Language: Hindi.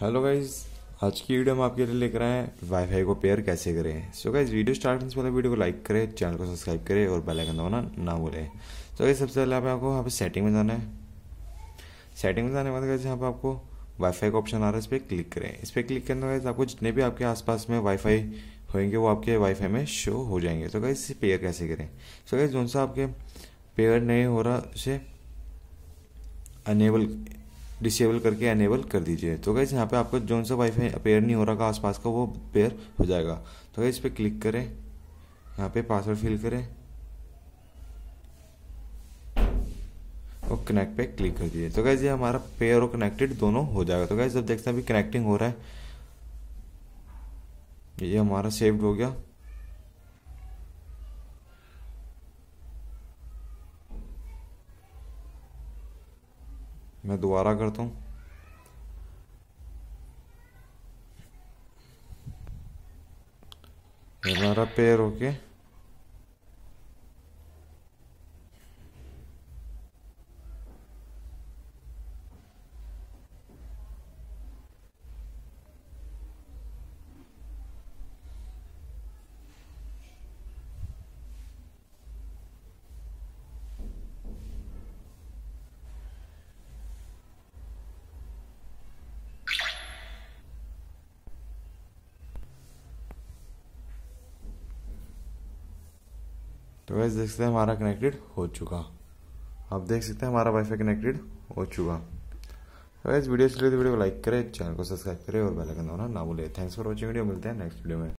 हेलो गाइज आज की वीडियो हम आपके लिए लेकर आए हैं वाईफाई को पेयर कैसे करें so so guys video start करने से पहले वीडियो को लाइक करें चैनल को सब्सक्राइब करें और बेल आइकन दबाना ना भूलें तो गाइज सबसे पहले आप आपको यहाँ पे सेटिंग में जाना है सेटिंग में जाने के बाद गाइज यहाँ पे आपको वाईफाई का ऑप्शन आ रहा है इस पर क्लिक करें इस पर क्लिक करने वाइज आपको जितने भी आपके आसपास में वाईफाई होंगे वो आपके वाईफाई में शो हो जाएंगे तो गाइज पेयर कैसे करें सो गाइज जो सा आपके पेयर नहीं हो रहा उसे अनेबल डिसेबल करके एनेबल कर दीजिए तो गैस यहाँ पे आपको जो सा वाईफाई अपेयर नहीं हो रहा का आसपास का वो पेयर हो जाएगा तो गैस इस पर क्लिक करें यहाँ पे पासवर्ड फिल करें और कनेक्ट पे क्लिक कर दीजिए तो गैस ये हमारा पेयर और कनेक्टेड दोनों हो जाएगा तो गैस जब देखते हैं अभी कनेक्टिंग हो रहा है ये हमारा सेव्ड हो गया मैं दोबारा करता हूँ हमारा पेयर होके तो वैसे देख सकते हैं हमारा कनेक्टेड हो चुका आप देख सकते हैं हमारा वाईफाई कनेक्टेड हो चुका तो वैसे वीडियो चले तो वीडियो को लाइक करें चैनल को सब्सक्राइब करें और बेल आइकन दबाना ना भूलें थैंक्स फॉर वॉचिंग वीडियो मिलते हैं नेक्स्ट वीडियो में